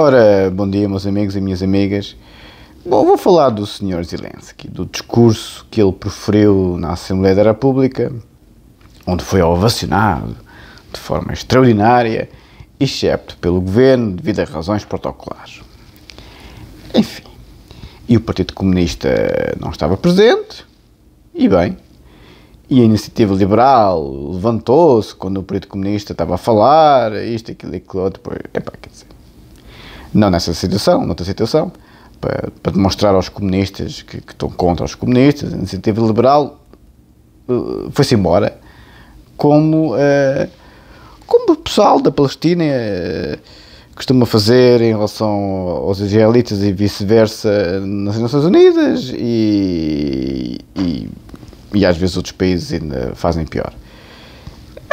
Ora, bom dia, meus amigos e minhas amigas. Bom, vou falar do Sr. Zelensky, do discurso que ele proferiu na Assembleia da República, onde foi ovacionado de forma extraordinária, excepto pelo governo devido a razões protocolares. Enfim, e o Partido Comunista não estava presente, e bem, e a iniciativa liberal levantou-se quando o Partido Comunista estava a falar, isto, aquilo, e aquilo, depois, é para quer dizer não nessa situação, noutra situação, para, para demonstrar aos comunistas que, que, estão contra os comunistas, a iniciativa liberal eh, foi-se embora, como, eh, como o pessoal da Palestina eh, costuma fazer em relação aos israelitas e vice-versa nas Nações Unidas, e, e, e às vezes outros países ainda fazem pior.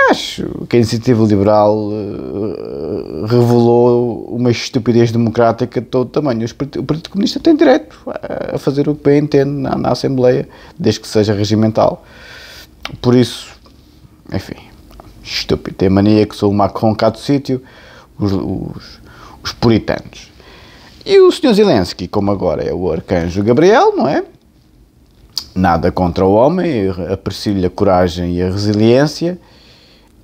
Acho que a iniciativa liberal uh, revelou uma estupidez democrática de todo tamanho. O Partido Comunista tem direito a fazer o que bem entende na, na Assembleia, desde que seja regimental. Por isso, enfim, estúpido. Tem mania que sou o Macron cá do sítio, os, os, os puritanos. E o Sr. Zelensky, como agora é o arcanjo Gabriel, não é? Nada contra o homem, aprecio-lhe a coragem e a resiliência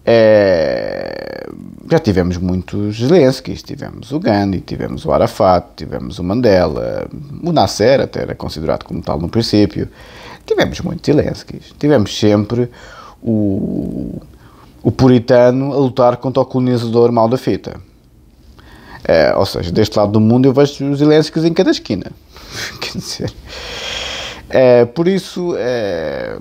é, já tivemos muitos Zelenskis, tivemos o Gandhi, tivemos o Arafat, tivemos o Mandela, o Nasser até era considerado como tal no princípio. Tivemos muitos Zelenskis, tivemos sempre o, o puritano a lutar contra o colonizador mal da fita. É, ou seja, deste lado do mundo eu vejo os Zelenskis em cada esquina. Quer dizer, é, por isso, é,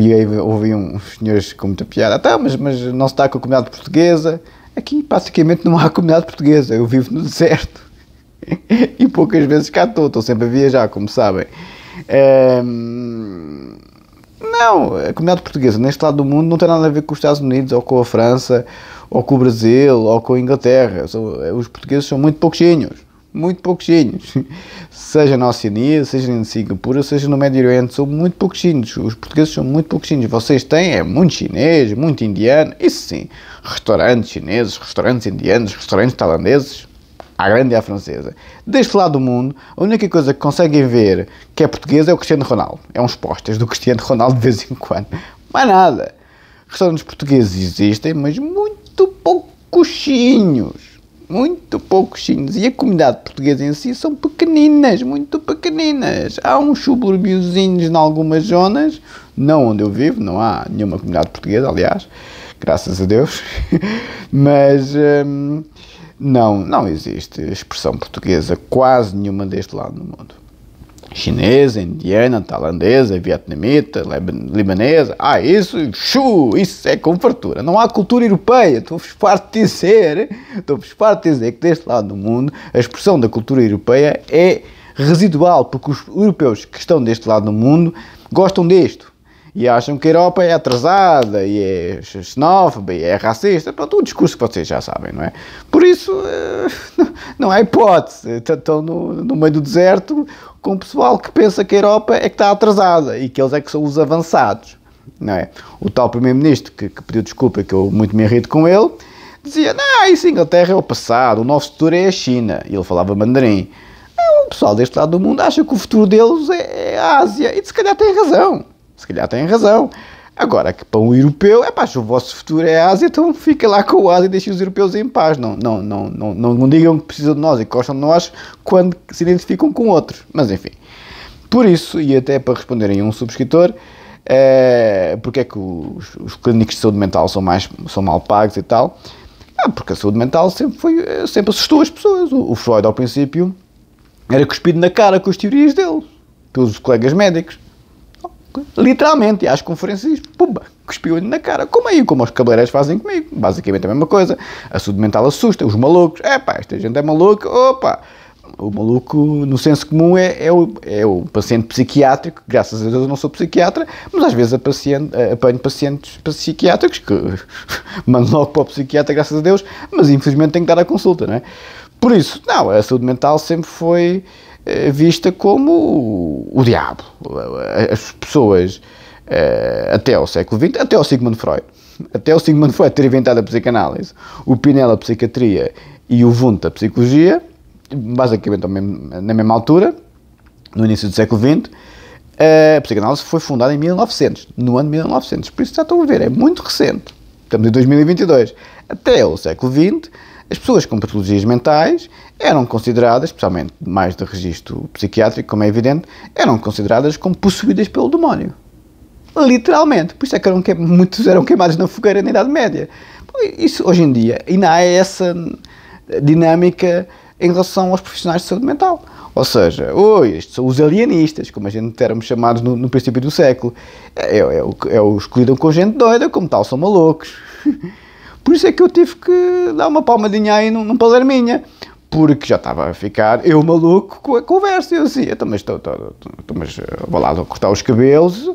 e aí ouvi uns senhores com muita piada, tá, mas, mas não se está com a comunidade portuguesa. Aqui praticamente não há comunidade portuguesa, eu vivo no deserto e poucas vezes cá estou, estou sempre a viajar, como sabem. É, não, a comunidade portuguesa neste lado do mundo não tem nada a ver com os Estados Unidos ou com a França ou com o Brasil ou com a Inglaterra. Eh, os portugueses são muito pouquinhos muito poucos sinos. seja na Oceania, seja em Singapura, seja no Médio Oriente, são muito poucos sinos. Os portugueses são muito poucos sinos. Vocês têm é muito chinês, muito indiano, isso sim. Restaurantes chineses, restaurantes indianos, restaurantes tailandeses. À grande e à francesa. Deste lado do mundo, a única coisa que conseguem ver que é português é o Cristiano Ronaldo. É uns postas do Cristiano Ronaldo de vez em quando. Mais nada. Restaurantes portugueses existem, mas muito poucos muito poucos sinos e a comunidade portuguesa em si são pequeninas, muito pequeninas. Há uns subúrbiozinhos em algumas zonas, não onde eu vivo, não há nenhuma comunidade portuguesa, aliás, graças a Deus, mas hum, não, não existe expressão portuguesa quase nenhuma deste lado do mundo chinesa, indiana, tailandesa, vietnamita, libanesa. Ah, isso, chu, isso é com fartura. Não há cultura europeia. Estou-vos farto dizer, estou-vos farto de dizer que deste lado do mundo a expressão da cultura europeia é residual, porque os europeus que estão deste lado do mundo gostam disto e acham que a Europa é atrasada, e é xenófoba, e é racista, pronto, o discurso que vocês já sabem, não é? Por isso, eh, não há hipótese, estão no, no meio do deserto com o pessoal que pensa que a Europa é que está atrasada, e que eles é que são os avançados, não é? O tal primeiro-ministro, que, que, pediu desculpa, que eu muito me irrito com ele, dizia, não, isso Inglaterra é o passado, o nosso futuro é a China, e ele falava mandarim. Ah, o pessoal deste lado do mundo acha que o futuro deles é, é a Ásia, e se calhar tem razão. Se calhar têm razão. Agora, que para um europeu, é pá, o vosso futuro é a Ásia, então fica lá com a Ásia e deixe os europeus em paz. Não, não, não, não, não, não digam que precisam de nós e que gostam de nós quando se identificam com outros. Mas enfim. Por isso, e até para responderem a um subscritor, é, porque é que os, os, clínicos de saúde mental são, mais, são mal pagos e tal? Ah, porque a saúde mental sempre, foi, eh, sempre assustou as pessoas. O, o Freud, ao princípio, era cuspido na cara com as teorias dele, pelos colegas médicos literalmente, às conferências, pumba, cuspiu-lhe na cara. Como aí, como os cabeleireiros fazem comigo. Basicamente a mesma coisa. A saúde mental assusta, os malucos. É pá, esta gente é maluca, opa. O maluco, no senso comum, é, é, o, é o paciente psiquiátrico. Graças a Deus eu não sou psiquiatra, mas às vezes paciente, apanho pacientes psiquiátricos que mandam logo para o psiquiatra, graças a Deus, mas infelizmente tenho que dar a consulta, não é? Por isso, não, a saúde mental sempre foi eh, vista como o diabo. As pessoas eh, até ao século XX, até ao Sigmund Freud, até o Sigmund Freud ter inventado a psicanálise, o Pinel a psiquiatria e o Wundt a psicologia, basicamente na mesma altura, no início do século XX, eh, a psicanálise foi fundada em 1900, no ano de 1900. Por isso já estão a ver, é muito recente. Estamos em 2022. Até o século XX, as pessoas com patologias mentais eram consideradas, especialmente mais de registro psiquiátrico, como é evidente, eram consideradas como possuídas pelo demónio. Literalmente. Por isso é que eram, muitos eram queimados na fogueira na Idade Média. Isso, hoje em dia, ainda há essa dinâmica em relação aos profissionais de saúde mental. Ou seja, oi, estes são os alienistas, como a gente éramos chamados no, no princípio do século. É, é, é, é com gente doida, como tal, são malucos. Por isso é que eu tive que dar uma palmadinha aí num, num palerminha, porque já estava a ficar eu maluco com a conversa. Eu assim, então, mas, tô, tô, tô, mas vou lá cortar os cabelos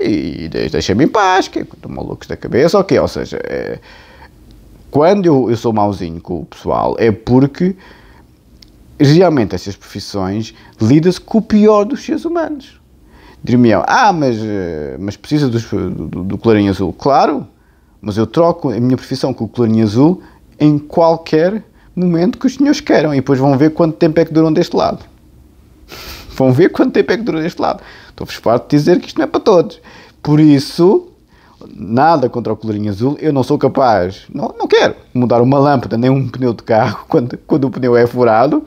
e deixa-me em paz, que é estou maluco da cabeça, ok? Ou seja, é, quando eu, eu sou mauzinho com o pessoal é porque geralmente essas profissões lida-se com o pior dos seres humanos. dir-me-ão ah, mas, eh, mas precisa do, do, do clarinho azul. Claro, mas eu troco a minha profissão com o colarinho azul em qualquer momento que os senhores queiram e depois vão ver quanto tempo é que duram deste lado. vão ver quanto tempo é que duram deste lado. Estou-vos farto de dizer que isto não é para todos. Por isso, nada contra o colarinho azul, eu não sou capaz, não, não quero mudar uma lâmpada nem um pneu de carro quando, quando o pneu é furado,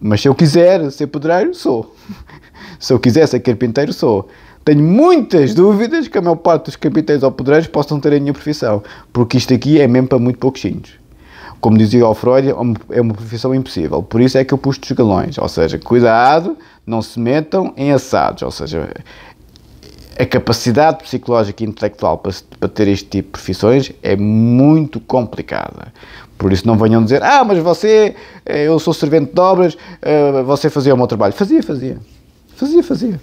mas se eu quiser ser pedreiro, sou. se eu quiser ser carpinteiro, sou. Tenho muitas dúvidas que a maior parte dos capitães ou pedreiros possam ter a minha profissão, porque isto aqui é mesmo para muito pouquinhos. Como dizia o Freud, é, é uma profissão impossível. Por isso é que eu pus os galões. Ou seja, cuidado, não se metam em assados. Ou seja, a capacidade psicológica e intelectual para, para, ter este tipo de profissões é muito complicada. Por isso não venham dizer, ah, mas você, eh, eu sou servente de obras, eh, você fazia o meu trabalho. Fazia, fazia. Fazia, fazia.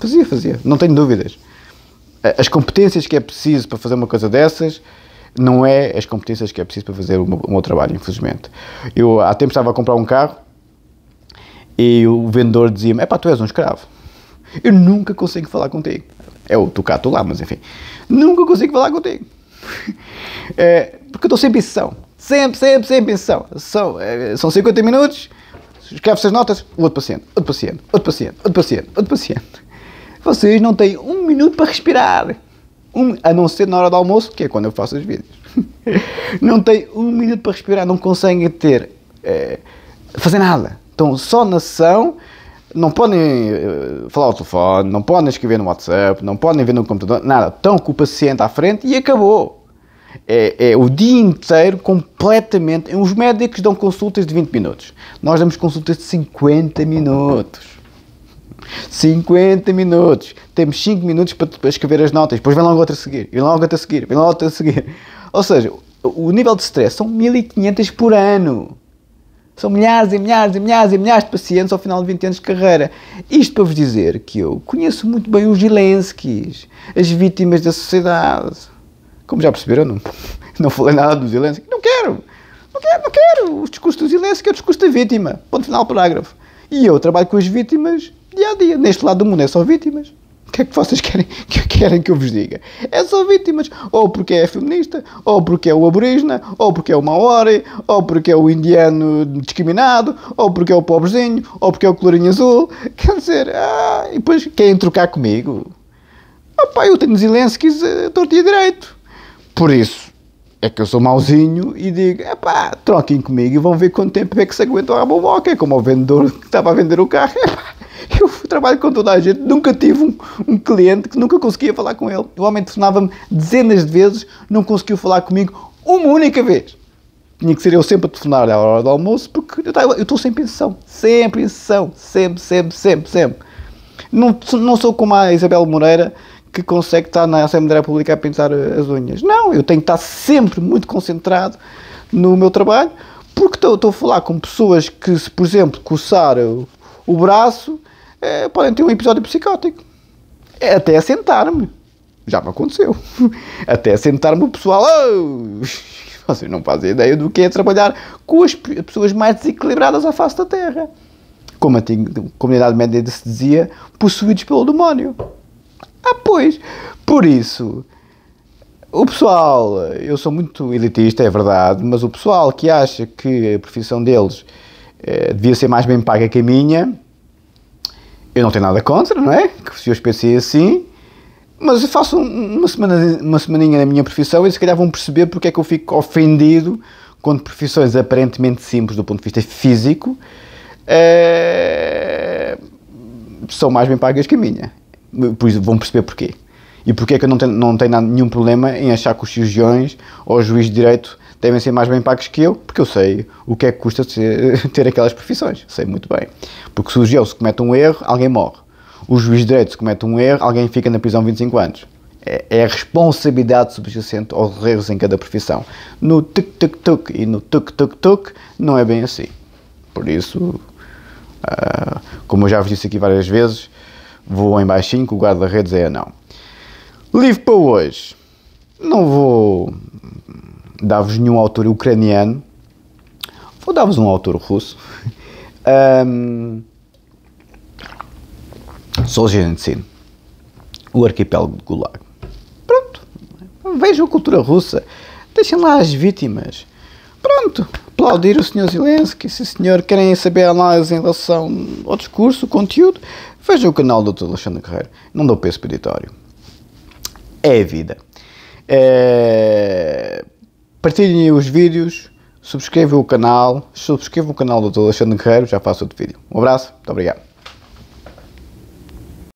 Fazia, fazia, não tenho dúvidas. As competências que é preciso para fazer uma coisa dessas não é as competências que é preciso para fazer o meu, o meu trabalho, infelizmente. Eu há tempo estava a comprar um carro e o vendedor dizia-me: é pá, tu és um escravo. Eu nunca consigo falar contigo. É o tu cá, tu lá, mas enfim. Nunca consigo falar contigo. É, porque eu estou sempre em sessão. Sempre, sempre, sempre em sessão. São, é, são 50 minutos, escreve-se as notas, outro paciente, outro paciente, outro paciente, outro paciente, outro paciente vocês não têm um minuto para respirar. Um, a não ser na hora do almoço, que é quando eu faço os vídeos. não têm um minuto para respirar, não conseguem ter. É, fazer nada. Estão só na sessão, não podem uh, falar ao telefone, não podem escrever no WhatsApp, não podem ver no computador, nada. Estão com o paciente à frente e acabou. É, é, o dia inteiro completamente. Os médicos dão consultas de 20 minutos. Nós damos consultas de 50 minutos. 50 minutos. Temos 5 minutos para, escrever as notas. Depois vem logo outra a seguir. Vem logo outra a seguir. Vem logo outra a seguir. Ou seja, o nível de stress são 1500 por ano. São milhares e milhares e milhares e milhares de pacientes ao final de 20 anos de carreira. Isto para vos dizer que eu conheço muito bem os Zelenskis, as vítimas da sociedade. Como já perceberam, não, não falei nada dos Zelensky. Não quero! Não quero, não quero! O discurso dos Zelensky é o discurso da vítima. Ponto final, parágrafo. E eu trabalho com as vítimas dia a dia, neste lado do mundo, é só vítimas. O que é que vocês querem que, querem que eu vos diga? É só vítimas. Ou porque é feminista, ou porque é o aborígena, ou porque é o maori, ou porque é o indiano discriminado, ou porque é o pobrezinho, ou porque é o colorinho azul. Quer dizer, ah, e depois querem trocar comigo. Ah, pá, eu tenho Zilenskis a eh, torto e direito. Por isso é que eu sou mauzinho e digo, é pá, troquem comigo e vão ver quanto tempo é que se aguentam a boboca. É como o vendedor que estava a vender o carro. Epá Eu trabalho com toda a gente, nunca tive um, um cliente que nunca conseguia falar com ele. O homem telefonava-me dezenas de vezes, não conseguiu falar comigo uma única vez. Tinha que ser eu sempre a telefonar à hora do almoço, porque eu estou sempre em sessão. Sempre em sessão. Sempre, sempre, sempre, sempre. Não, não sou como a Isabel Moreira, que consegue estar na Assembleia da República a pintar eh, as unhas. Não, eu tenho que estar sempre muito concentrado no meu trabalho, porque estou, estou a falar com pessoas que, se, por exemplo, coçar o, o braço, é, podem ter um episódio psicótico. É, até assentar-me. Já me aconteceu. Até assentar-me o pessoal. Oh! Vocês não fazem ideia do que é trabalhar com as pessoas mais desequilibradas à face da Terra. Como a comunidade média se dizia, possuídos pelo demónio. Ah, pois. Por isso, o pessoal, eu sou muito elitista, é verdade, mas o pessoal que acha que a profissão deles eh, devia ser mais bem paga que a minha, eu não tenho nada contra, não é? Que se senhores pensem assim, mas faço uma, semana, uma semaninha na minha profissão e se calhar vão perceber porque é que eu fico ofendido quando profissões aparentemente simples do ponto de vista físico é, são mais bem pagas que a minha. pois vão perceber porquê. E porque é que eu não tenho, não tenho nenhum problema em achar que os cirurgiões ou o juiz de direito devem ser mais bem pagos que eu, porque eu sei o que é que custa ter, ter aquelas profissões, sei muito bem. Porque se o gel se comete um erro, alguém morre. O juiz de direito se comete um erro, alguém fica na prisão 25 anos. É, é a responsabilidade subjacente aos erros em cada profissão. No tuk-tuk-tuk e no tuk-tuk-tuk não é bem assim. Por isso, uh, como eu já vos disse aqui várias vezes, vou em baixinho que o guarda-redes é não. Livro para hoje. Não vou dar-vos nenhum autor ucraniano, vou dar-vos um autor russo. um, Solzhenitsyn, o arquipélago de Gulag. Pronto, vejam a cultura russa, deixem lá as vítimas. Pronto, aplaudir o senhor Zelensky, se o senhor querem saber a análise em relação ao discurso, o conteúdo, vejam o canal do Dr. Alexandre Carreiro, não dou peso peditório. É a vida. É... Partilhem os vídeos, subscrevam o canal, subscrevam o canal do Dr. Alexandre Guerreiro, já faço outro vídeo. Um abraço, muito obrigado.